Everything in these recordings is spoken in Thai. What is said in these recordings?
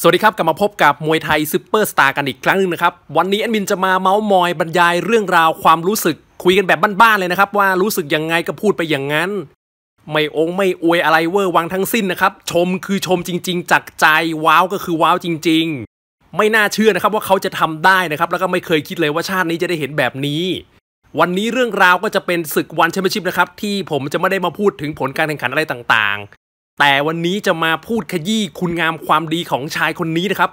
สวัสดีครับกลับ มาพบกับมวยไทยซูเปอร์สตาร์กันอีกครั้งนึงนะครับ วันนี้แอดมินจะมาเมาส์มอยบรรยายเรื่องราวความรู้สึกคุยกันแบบบ้านๆ เลยนะครับ ว่ารู้สึกยังไงก็พูดไปอย่างนั้น ไม่องไม่อวยอะไรเวอร์วังทั้งสิ้นนะครับ ชมคือชมจริงๆจากใจ ว้าวก็คือว้าวจริงๆ ไม่น่าเชื่อนะครับว่าเขาจะทำได้นะครับ แล้วก็ไม่เคยคิดเลยว่าชาตินี้จะได้เห็นแบบนี้ วันนี้เรื่องราวก็จะเป็นศึกวันแชมเปี้ยนชิพนะครับที่ผมจะไม่ได้มาพูดถึงผลการแข่งขันอะไรต่างแต่วันนี้จะมาพูดขยี้คุณงามความดีของชายคนนี้นะครับ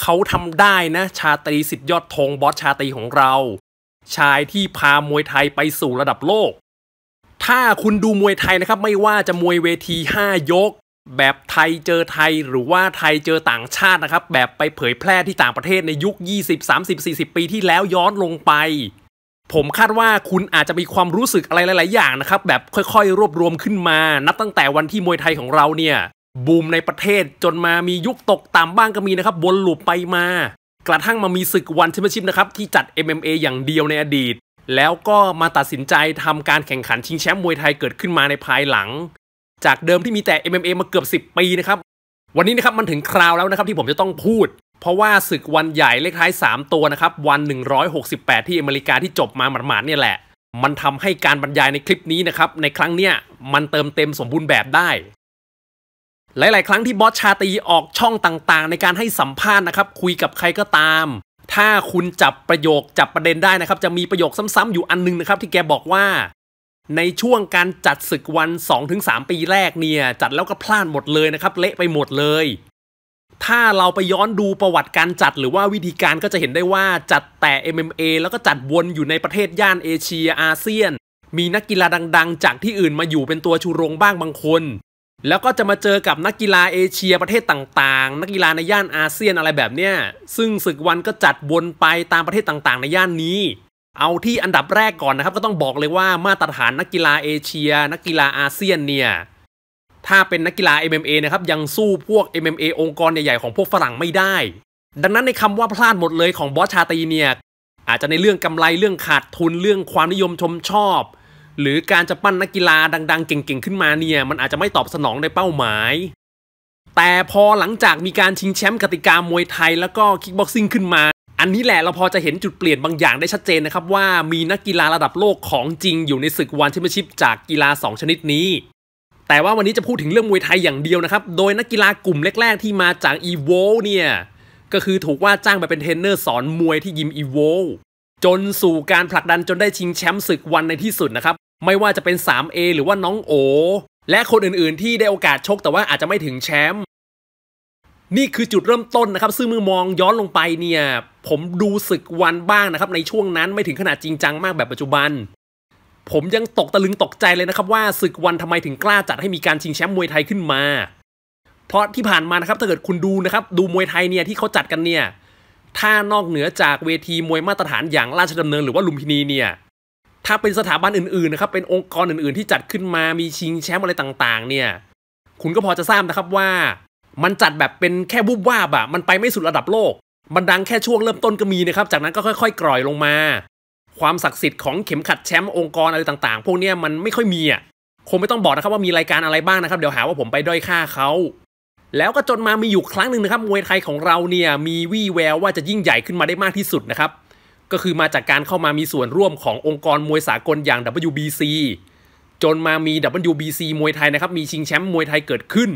เขาทำได้นะชาตรีสิทธิยอดธงบอสชาตรีของเรา ชายที่พามวยไทยไปสู่ระดับโลก ถ้าคุณดูมวยไทยนะครับ ไม่ว่าจะมวยเวที 5 ยก แบบไทยเจอไทย หรือว่าไทยเจอต่างชาตินะครับ แบบไปเผยแพร่ที่ต่างประเทศในยุค 20 30 40 ปีที่แล้วย้อนลงไปผมคาดว่าคุณอาจจะมีความรู้สึกอะไรหลาย ๆ อย่างนะครับ แบบค่อยๆ รวบรวมขึ้นมา นับตั้งแต่วันที่มวยไทยของเราเนี่ยบูมในประเทศจนมามียุคตกตามบ้างก็มีนะครับวนหลุบไปมา กระทั่งมามีศึกวันแชมเปี้ยนชิพนะครับที่จัด MMA อย่างเดียวในอดีต แล้วก็มาตัดสินใจทำการแข่งขันชิงแชมป์มวยไทยเกิดขึ้นมาในภายหลัง จากเดิมที่มีแต่ MMA มาเกือบ 10 ปีนะครับวันนี้นะครับมันถึงคราวแล้วนะครับที่ผมจะต้องพูดเพราะว่าศึกวันใหญ่เลขท้าย3ตัวนะครับวัน 168 ที่อเมริกาที่จบมาหมาดๆเนี่ยแหละ มันทำให้การบรรยายในคลิปนี้นะครับในครั้งเนี้ยมันเติมเต็มสมบูรณ์แบบได้ หลายๆครั้งที่บอสชาตีออกช่องต่างๆในการให้สัมภาษณ์นะครับ คุยกับใครก็ตาม ถ้าคุณจับประโยคจับประเด็นได้นะครับจะมีประโยคซ้ำๆอยู่อันนึงนะครับที่แกบอกว่า ในช่วงการจัดศึกวัน 2-3 ปีแรกเนี่ยจัดแล้วก็พลาดหมดเลยนะครับเละไปหมดเลยถ้าเราไปย้อนดูประวัติการจัด หรือว่าวิธีการก็จะเห็นได้ว่าจัดแต่ MMA แล้วก็จัดวนอยู่ในประเทศย่านเอเชียอาเซียน มีนักกีฬาดังๆ จากที่อื่นมาอยู่เป็นตัวชูโรงบ้างบางคน แล้วก็จะมาเจอกับนักกีฬาเอเชียประเทศต่างๆ นักกีฬาในย่านอาเซียนอะไรแบบเนี้ยซึ่งศึกวันก็จัดวนไปตามประเทศต่างๆ ในย่านนี้ เอาที่อันดับแรกก่อนนะครับ ก็ต้องบอกเลยว่ามาตรฐานนักกีฬาเอเชีย นักกีฬาอาเซียนเนี่ยถ้าเป็นนักกีฬา MMA นะครับยังสู้พวก MMA องค์กรใหญ่ ๆ ของพวกฝรั่งไม่ได้ ดังนั้นในคำว่าพลาดหมดเลยของบอสชาตีเนีย อาจจะในเรื่องกำไรเรื่องขาดทุน เรื่องความนิยมชมชอบ หรือการจะปั้นนักกีฬาดังๆ เก่ง ๆ ขึ้นมาเนี่ย มันอาจจะไม่ตอบสนองในเป้าหมาย แต่พอหลังจากมีการชิงแชมป์กติกามวยไทยแล้วก็คิกบ็อกซิ่งขึ้นมา อันนี้แหละเราพอจะเห็นจุดเปลี่ยนบางอย่างได้ชัดเจนนะครับว่ามีนักกีฬาระดับโลกของจริง อยู่ในศึกวันแชมเปี้ยนชิพจากกีฬา 2 ชนิดนี้แต่ว่าวันนี้จะพูดถึงเรื่องมวยไทยอย่างเดียวนะครับ โดยนักกีฬากลุ่มแรกๆที่มาจากอีโวเนี่ย ก็คือถูกว่าจ้างไปเป็นเทรนเนอร์สอนมวยที่ยิมอีโวจนสู่การผลักดันจนได้ชิงแชมป์ศึกวันในที่สุดนะครับ ไม่ว่าจะเป็น 3A หรือว่าน้องโอและคนอื่นๆ ที่ได้โอกาสชกแต่ว่าอาจจะไม่ถึงแชมป์นี่คือจุดเริ่มต้นนะครับ ซึ่งมือมองย้อนลงไปเนี่ยผมดูศึกวันบ้างนะครับในช่วงนั้นไม่ถึงขนาดจริงจัง มากแบบปัจจุบันผมยังตกตะลึงตกใจเลยนะครับว่าศึกวันทำไมถึงกล้าจัดให้มีการชิงแชมป์มวยไทยขึ้นมา เพราะที่ผ่านมานะครับถ้าเกิดคุณดูนะครับดูมวยไทยเนี่ยที่เขาจัดกันเนี่ยถ้านอกเหนือจากเวทีมวยมาตรฐานอย่างราชดำเนินหรือว่าลุมพินีเนี่ยถ้าเป็นสถาบันอื่นๆนะครับเป็นองค์กรอื่นๆ ที่จัดขึ้นมามีชิงแชมป์อะไรต่างๆ เนี่ย คุณก็พอจะทราบนะครับว่า มันจัดแบบเป็นแค่บุบว่าบอะมันไปไม่สุดระดับโลกมันดังแค่ช่วงเริ่มต้นก็มีนะครับจากนั้นก็ค่อย ๆ กร่อยลงมาความศักดิ์สิทธิ์ของเข็มขัดแชมป์องค์กรอะไรต่างๆ พวกนี้มันไม่ค่อยมีอ่ะ คงไม่ต้องบอกนะครับว่ามีรายการอะไรบ้างนะครับ เดี๋ยวหาว่าผมไปด้อยค่าเขา แล้วก็จนมามีอยู่ครั้งหนึ่งนะครับมวยไทยของเราเนี่ยมีวี่แววว่าจะยิ่งใหญ่ขึ้นมาได้มากที่สุดนะครับ ก็คือมาจากการเข้ามามีส่วนร่วมขององค์กรมวยสากลอย่าง WBC จนมามี WBC มวยไทยนะครับ มีชิงแชมป์มวยไทยเกิดขึ้น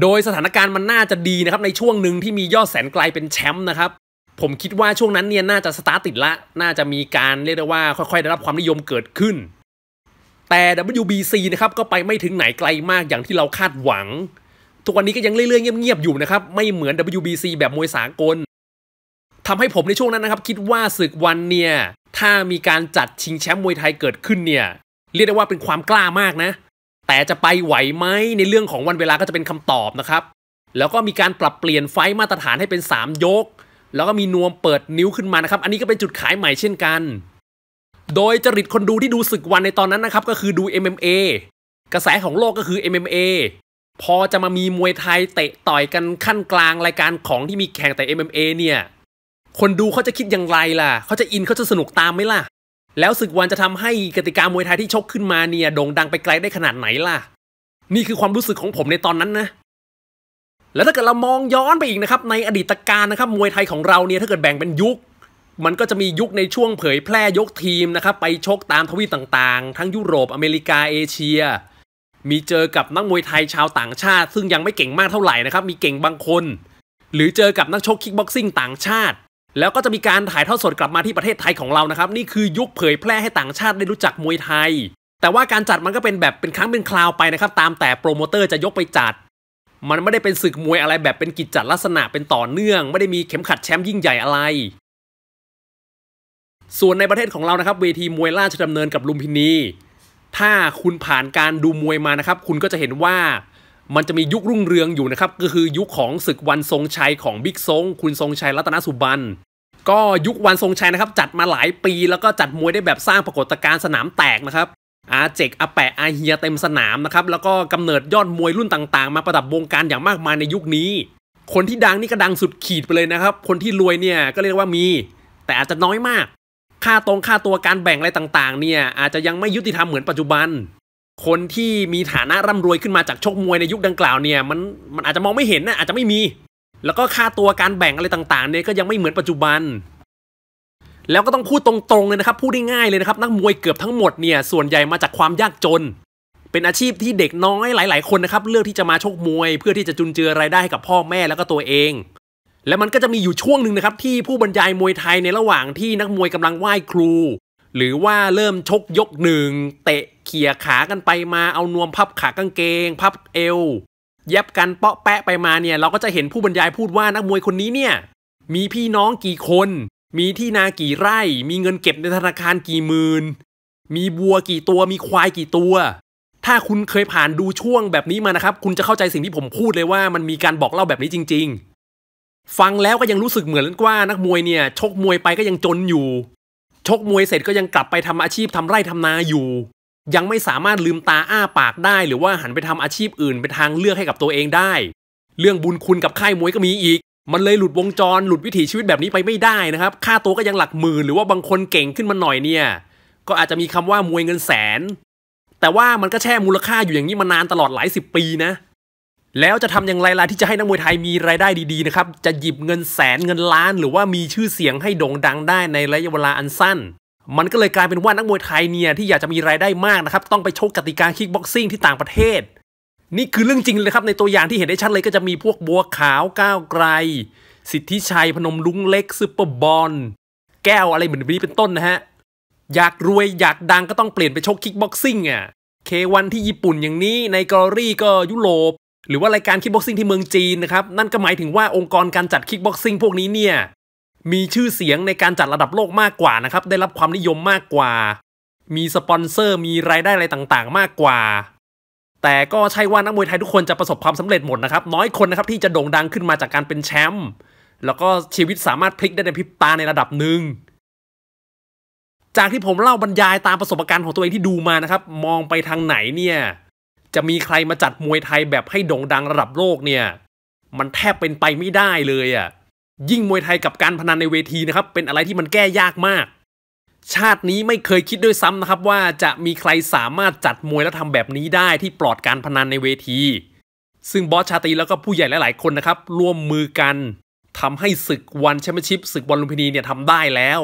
โดยสถานการณ์มันน่าจะดีนะครับในช่วงหนึ่งที่มียอดแสนไกลเป็นแชมป์นะครับผมคิดว่าช่วงนั้นเนี่ยน่าจะสตาร์ติดละน่าจะมีการเรียกได้ว่าค่อย ๆ ได้รับความนิยมเกิดขึ้น แต่ WBC นะครับก็ไปไม่ถึงไหนไกลมากอย่างที่เราคาดหวัง ทุกวันนี้ก็ยังเรื่อยๆเงียบๆอยู่นะครับไม่เหมือน WBC แบบมวยสากลทำให้ผมในช่วงนั้นนะครับ คิดว่าศึกวันเนี่ย ถ้ามีการจัดชิงแชมป์มวยไทยเกิดขึ้นเนี่ยเรียกได้ว่าเป็นความกล้ามากนะ แต่จะไปไหวไหมในเรื่องของวันเวลาก็จะเป็นคำตอบนะครับ แล้วก็มีการปรับเปลี่ยนไฟมาตรฐานให้เป็น3ยกแล้วก็มีนวมเปิดนิ้วขึ้นมานะครับ อันนี้ก็เป็นจุดขายใหม่เช่นกัน โดยจริตคนดูที่ดูศึกวันในตอนนั้นนะครับก็คือดู MMA กระแสของโลกก็คือ MMA พอจะมามีมวยไทยเตะต่อยกันขั้นกลางรายการของที่มีแข่งแต่ MMA เนี่ย คนดูเขาจะคิดอย่างไรล่ะ เขาจะอินเขาจะสนุกตามไหมล่ะ แล้วศึกวันจะทำให้กติกามวยไทยที่ชกขึ้นมาเนี่ยโด่งดังไปไกลได้ขนาดไหนล่ะ นี่คือความรู้สึกของผมในตอนนั้นนะแล้วถ้าเกิดเรามองย้อนไปอีกนะครับในอดีตการนะครับมวยไทยของเราเนี่ยถ้าเกิดแบ่งเป็นยุคมันก็จะมียุคในช่วงเผยแพร่ยกทีมนะครับไปชกตามทวีปต่างๆ ทั้งยุโรปอเมริกาเอเชีย มีเจอกับนักมวยไทยชาวต่างชาติ ซึ่งยังไม่เก่งมากเท่าไหร่นะครับมีเก่งบางคน หรือเจอกับนักชกคิกบ็อกซิ่งต่างชาติ แล้วก็จะมีการถ่ายทอดสดกลับมาที่ประเทศไทยของเรานะครับนี่คือยุคเผยแพร่ให้ต่างชาติได้รู้จักมวยไทย แต่ว่าการจัดมันก็เป็นแบบเป็นครั้งเป็นคราวไปนะครับตามแต่โปรโมเตอร์จะยกไปจัดมันไม่ได้เป็นศึกมวยอะไรแบบเป็นกิจจัดลักษณะ เป็นต่อเนื่อง ไม่ได้มีเข็มขัดแชมป์ยิ่งใหญ่อะไร ส่วนในประเทศของเรานะครับเวทีมวยราชดำเนินกับลุมพินีถ้าคุณผ่านการดูมวยมานะครับ คุณก็จะเห็นว่า มันจะมียุครุ่งเรืองอยู่นะครับก็คือยุคของศึกวันทรงชัยของบิ๊กซงคุณทรงชัยรัตนสุบันก็ยุควันทรงชัยนะครับ จัดมาหลายปีแล้วก็จัดมวยได้แบบสร้างปรากฏการณ์สนามแตกนะครับอาเจกอาแปะอาเฮียเต็มสนามนะครับแล้วก็กำเนิดยอดมวยรุ่นต่างๆ มาประดับวงการอย่างมากมายในยุคนี้ คนที่ดังนี่ก็ดังสุดขีดไปเลยนะครับ คนที่รวยเนี่ยก็เรียกว่ามี แต่อาจจะน้อยมาก ค่าตรงค่าตัวการแบ่งอะไรต่างๆเนี่ยอาจจะยังไม่ยุติธรรมเหมือนปัจจุบัน คนที่มีฐานะร่ำรวยขึ้นมาจากชกมวยในยุคดังกล่าวเนี่ยมันมันอาจจะมองไม่เห็นนะอาจจะไม่มี แล้วก็ค่าตัวการแบ่งอะไรต่างๆเนี่ยก็ยังไม่เหมือนปัจจุบันแล้วก็ต้องพูดตรงๆเลยนะครับ พูดง่ายๆเลยนะครับนักมวยเกือบทั้งหมดเนี่ย ส่วนใหญ่มาจากความยากจน เป็นอาชีพที่เด็กน้อยหลายๆ คนนะครับเลือกที่จะมาชกมวยเพื่อที่จะจุนเจือรายได้ให้กับพ่อแม่แล้วก็ตัวเอง และมันก็จะมีอยู่ช่วงหนึ่งนะครับที่ผู้บรรยายมวยไทยในระหว่างที่นักมวยกำลังไหว้ครู หรือว่าเริ่มชกยกหนึ่งเตะเขี่ยขากันไปมาเอานวมพับขากางเกง พับเอวเย็บกันเปาะแปะไปมาเนี่ยเราก็จะเห็นผู้บรรยายพูดว่านักมวยคนนี้เนี่ยมีพี่น้องกี่คนมีที่นากี่ไร่ มีเงินเก็บในธนาคารกี่หมื่น มีบัวกี่ตัว มีควายกี่ตัว ถ้าคุณเคยผ่านดูช่วงแบบนี้มานะครับ คุณจะเข้าใจสิ่งที่ผมพูดเลยว่ามันมีการบอกเล่าแบบนี้จริงๆ ฟังแล้วก็ยังรู้สึกเหมือนว่านักมวยเนี่ย ชกมวยไปก็ยังจนอยู่ ชกมวยเสร็จก็ยังกลับไปทำอาชีพทำไร่ทำนาอยู่ ยังไม่สามารถลืมตาอ้าปากได้ หรือว่าหันไปทำอาชีพอื่นเป็นทางเลือกให้กับตัวเองได้ เรื่องบุญคุณกับค่ายมวยก็มีอีกมันเลยหลุดวงจรหลุดวิถีชีวิตแบบนี้ไปไม่ได้นะครับค่าตัวก็ยังหลักหมื่นหรือว่าบางคนเก่งขึ้นมาหน่อยเนี่ย ก็อาจจะมีคำว่า มวยเงินแสน แต่ว่ามันก็แช่มูลค่าอยู่อย่างนี้มานานตลอดหลายสิบปีนะ แล้วจะทำอย่างไรล่ะที่จะให้นักมวยไทยมีรายได้ดีๆนะครับ จะหยิบเงินแสนเงินล้าน หรือว่ามีชื่อเสียงให้โด่งดังได้ในระยะเวลาอันสั้น มันก็เลยกลายเป็นว่านักมวยไทยเนี่ยที่อยากจะมีรายได้มากนะครับต้องไปชกกติกาคิกบ็อกซิ่งที่ต่างประเทศนี่คือเรื่องจริงเลยครับในตัวอย่างที่เห็นได้ชัดเลยก็จะมีพวกบัวขาวก้าวไกล สิทธิชัยพนมลุงเล็กซูเปอร์บอลแก้วอะไรเหมือนนี้เป็นต้นนะฮะ อยากรวยอยากดังก็ต้องเปลี่ยนไปชกคิกบ็อกซิ่งอ่ะเควันที่ญี่ปุ่นอย่างนี้ในกอรี่ก็ยุโรป หรือว่ารายการคิกบ็อกซิ่งที่เมืองจีนนะครับ นั่นก็หมายถึงว่าองค์กรการจัดคิกบ็อกซิ่งพวกนี้เนี่ยมีชื่อเสียงในการจัดระดับโลกมากกว่านะครับได้รับความนิยมมากกว่า มีสปอนเซอร์มีรายได้อะไรต่างๆ มากกว่าแต่ก็ใช่ว่านักมวยไทยทุกคนจะประสบความสำเร็จหมดนะครับน้อยคนนะครับ ที่จะโด่งดังขึ้นมาจากการเป็นแชมป์แล้วก็ชีวิตสามารถพลิกได้ในพริบตาในระดับหนึ่งจากที่ผมเล่าบรรยายตามประสบการณ์ของตัวเองที่ดูมานะครับ มองไปทางไหนเนี่ยจะมีใครมาจัดมวยไทยแบบให้โด่งดังระดับโลกเนี่ย มันแทบเป็นไปไม่ได้เลยอะ่ะยิ่งมวยไทยกับการพนันในเวทีนะครับเป็นอะไรที่มันแก้ยากมากชาตินี้ไม่เคยคิดด้วยซ้ำนะครับ ว่าจะมีใครสามารถจัดมวยและทำแบบนี้ได้ที่ปลอดการพนันในเวที ซึ่งบอสชาตีแล้วก็ผู้ใหญ่หลาย ๆ คนนะครับ ร่วมมือกันทำให้ศึกวันแชมเปี้ยนชิพศึกวันลุมพินีเนี่ยทำได้แล้ว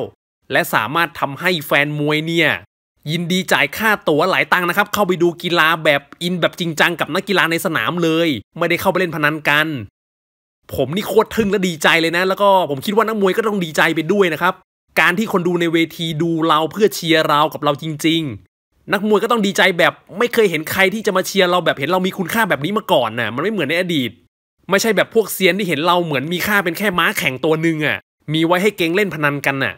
และสามารถทำให้แฟนมวยเนี่ย ยินดีจ่ายค่าตั๋วหลายตังนะครับ เข้าไปดูกีฬาแบบอินแบบจริงจังกับนักกีฬาในสนามเลย ไม่ได้เข้าไปเล่นพนันกัน ผมนี่โคตรทึ่งและดีใจเลยนะ แล้วก็ผมคิดว่านักมวยก็ต้องดีใจไปด้วยนะครับการที่คนดูในเวทีดูเราเพื่อเชียร์เรากับเราจริง ๆ นักมวยก็ต้องดีใจแบบไม่เคยเห็นใครที่จะมาเชียร์เราแบบเห็นเรามีคุณค่าแบบนี้มาก่อนนะ่ะมันไม่เหมือนในอดีต ไม่ใช่แบบพวกเซียนที่เห็นเราเหมือนมีค่าเป็นแค่ม้าแข่งตัวหนึ่งอะ่ะมีไว้ให้เก่งเล่นพนันกันน่ะ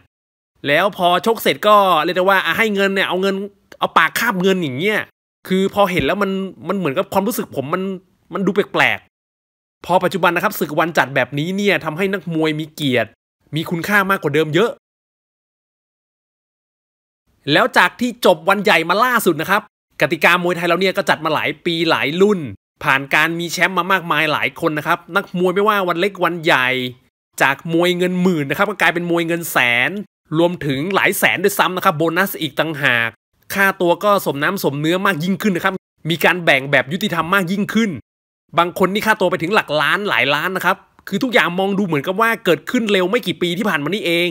แล้วพอชกเสร็จก็เรียกได้ว่าให้เงินเนี่ยเอาเงินเอาปากคาบเงินอย่างเงี้ยคือพอเห็นแล้วมันมันเหมือนกับความรู้สึกผมมันมันดูแปลกๆพอปัจจุบันนะครับศึกวันจัดแบบนี้เนี่ยทำให้นักมวยมีเกียรติ มีคุณค่ามากกว่าเดิมเยอะแล้วจากที่จบวันใหญ่มาล่าสุดนะครับกติกามวยไทยเราเนี่ยก็จัดมาหลายปีหลายรุ่น ผ่านการมีแชมป์มามากมายหลายคนนะครับนักมวยไม่ว่าวันเล็กวันใหญ่ จากมวยเงินหมื่นนะครับก็กลายเป็นมวยเงินแสน รวมถึงหลายแสนด้วยซ้ำนะครับโบนัสอีกต่างหาก ค่าตัวก็สมน้ำสมเนื้อมากยิ่งขึ้นนะครับมีการแบ่งแบบยุติธรรมมากยิ่งขึ้น บางคนนี่ค่าตัวไปถึงหลักล้านหลายล้านนะครับคือทุกอย่างมองดูเหมือนกับว่าเกิดขึ้นเร็วไม่กี่ปีที่ผ่านมานี่เอง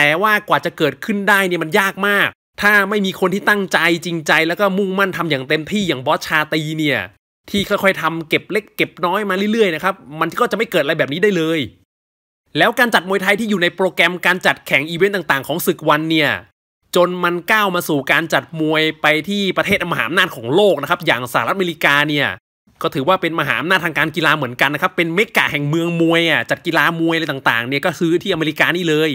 แต่ว่ากว่าจะเกิดขึ้นได้เนี่ยมันยากมาก ถ้าไม่มีคนที่ตั้งใจจริงใจแล้วก็มุ่งมั่นทำอย่างเต็มที่อย่างบอสชาตีเนี่ย ที่ค่อยๆทำเก็บเล็กเก็บน้อยมาเรื่อยๆนะครับ มันก็จะไม่เกิดอะไรแบบนี้ได้เลย แล้วการจัดมวยไทยที่อยู่ในโปรแกรมการจัดแข่งอีเวนต์ต่างๆของศึกวันเนี่ย จนมันก้าวมาสู่การจัดมวยไปที่ประเทศมหาอำนาจของโลกนะครับ อย่างสหรัฐอเมริกาเนี่ย ก็ถือว่าเป็นมหาอำนาจทางการกีฬาเหมือนกันนะครับ เป็นเมกะแห่งเมืองมวยอ่ะ จัดกีฬามวยอะไรต่างๆเนี่ยก็ซื้อที่อเมริกานี่เลย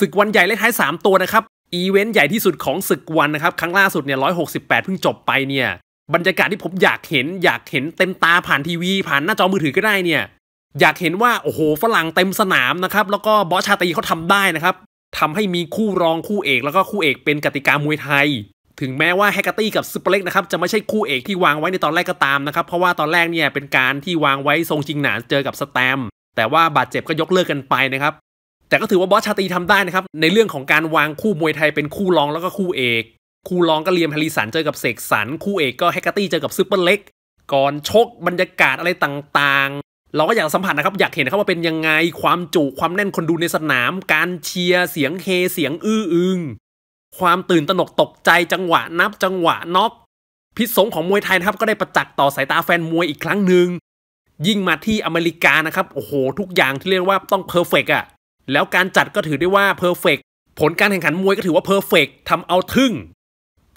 ศึกวันใหญ่เลขท้าย3 ตัวนะครับอีเวนต์ใหญ่ที่สุดของศึกวันนะครับ ครั้งล่าสุดเนี่ยร้อยหกสิบแปดเพิ่งจบไปเนี่ย บรรยากาศที่ผมอยากเห็นอยากเห็นเต็มตาผ่านทีวี ผ่านหน้าจอมือถือก็ได้เนี่ยอยากเห็นว่า โอ้โหฝรั่งเต็มสนามนะครับแล้วก็บอสชาตีเขาทำได้นะครับทำให้มีคู่รองคู่เอก แล้วก็คู่เอกเป็นกติกามวยไทย ถึงแม้ว่าแฮกเกอร์ตี้กับซูเปอร์เล็กนะครับจะไม่ใช่คู่เอกที่วางไว้ในตอนแรกก็ตามนะครับ เพราะว่าตอนแรกเนี่ยเป็นการที่วางไว้ทรงจิงหนานเจอกับสแตม แต่ว่าบาดเจ็บก็ยกเลิกกันไปนะครับแต่ก็ถือว่าบอสชาตีทำได้นะครับ ในเรื่องของการวางคู่มวยไทยเป็นคู่รองแล้วก็คู่เอก คู่รองก็เลียมฮาริสันเจอกับเสกสรรคู่เอกก็แฮกเกอร์ตี้เจอกับซูเปอร์เล็กก่อนชกบรรยากาศอะไรต่างๆ เราก็อยากสัมผัสนะครับอยากเห็นนะครับว่าเป็นยังไงความจุความแน่นคนดูในสนาม การเชียร์เสียงเฮเสียงอื้ออึงความตื่นตระหนกตกใจ จังหวะนับ จังหวะน็อกพิษสงของมวยไทยนะครับก็ได้ประจักษ์ต่อสายตาแฟนมวยอีกครั้งหนึ่งยิ่งมาที่อเมริกานะครับโอ้โห ทุกอย่างที่เรียกว่าต้องเพอร์เฟกอะแล้วการจัดก็ถือได้ว่าเพอร์เฟกผลการแข่งขันมวยก็ถือว่าเพอร์เฟกทำเอาทึ่ง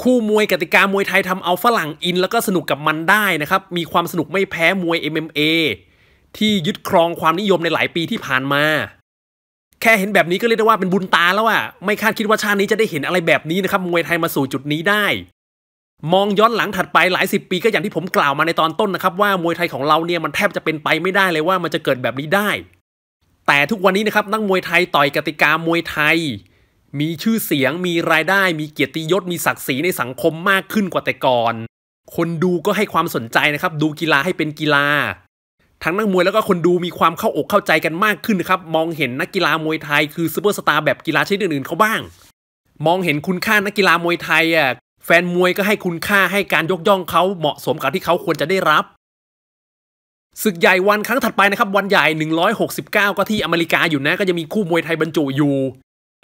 คู่มวยกติกามวยไทยทำเอาฝรั่งอิน แล้วก็สนุกกับมันได้นะครับ มีความสนุกไม่แพ้มวย MMA ที่ยึดครองความนิยมในหลายปีที่ผ่านมา แค่เห็นแบบนี้ก็เรียกได้ว่าเป็นบุญตาแล้วอะไม่คาดคิดว่าชาตินี้จะได้เห็นอะไรแบบนี้นะครับมวยไทยมาสู่จุดนี้ได้ มองย้อนหลังถัดไปหลายสิบปีก็อย่างที่ผมกล่าวมาในตอนต้นนะครับว่ามวยไทยของเราเนี่ยมันแทบจะเป็นไปไม่ได้เลยว่ามันจะเกิดแบบนี้ได้แต่ทุกวันนี้นะครับนักมวยไทยต่อยกติกามวยไทย มีชื่อเสียงมีรายได้มีเกียรติยศมีศักดิ์ศรีในสังคมมากขึ้นกว่าแต่ก่อน คนดูก็ให้ความสนใจนะครับดูกีฬาให้เป็นกีฬา ทั้งนักมวยแล้วก็คนดูมีความเข้าอกเข้าใจกันมากขึ้นนครับ มองเห็นนักกีฬามวยไทยคือซูเปอร์สตาร์แบบกีฬาชนิดอื่นๆเขาบ้างมองเห็นคุณค่านักกีฬามวยไทยอ่ะแฟนมวยก็ให้คุณค่าให้การยกย่องเขาเหมาะสมกับที่เขาควรจะได้รับศึกใหญ่วันครั้งถัดไปนะครับ วันใหญ่ 169 ก็ที่อเมริกาอยู่นะก็จะมีคู่มวยไทยบรรจุอยู่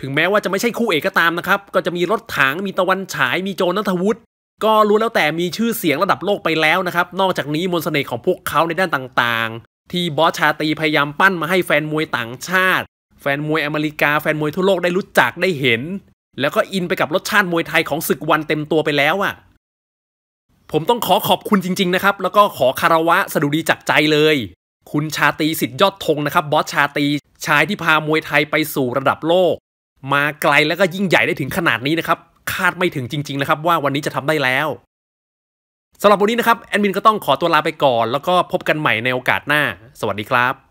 ถึงแม้ว่าจะไม่ใช่คู่เอกก็ตามนะครับ ก็จะมีรถถังมีตะวันฉายมีโจนัทวุฒิก็รู้แล้วแต่มีชื่อเสียงระดับโลกไปแล้วนะครับ นอกจากนี้มนเสน่ห์ของพวกเขาในด้านต่างๆ ที่บอสชาตีพยายามปั้นมาให้แฟนมวยต่างชาติ แฟนมวยอเมริกาแฟนมวยทั่วโลกได้รู้จักได้เห็น แล้วก็อินไปกับรสชาติมวยไทยของศึกวันเต็มตัวไปแล้วอะ่ะผมต้องขอขอบคุณจริง ๆ นะครับ แล้วก็ขอคารวะสะดุดีจากใจเลย คุณชาตีสิทธิ์ยอดธงนะครับบอสชาตีชายที่พามวยไทยไปสู่ระดับโลก มาไกลแล้วก็ยิ่งใหญ่ได้ถึงขนาดนี้นะครับ คาดไม่ถึงจริง ๆ นะครับ ว่าวันนี้จะทำได้แล้วสำหรับวันนี้นะครับแอดมินก็ต้องขอตัวลาไปก่อนแล้วก็พบกันใหม่ในโอกาสหน้า สวัสดีครับ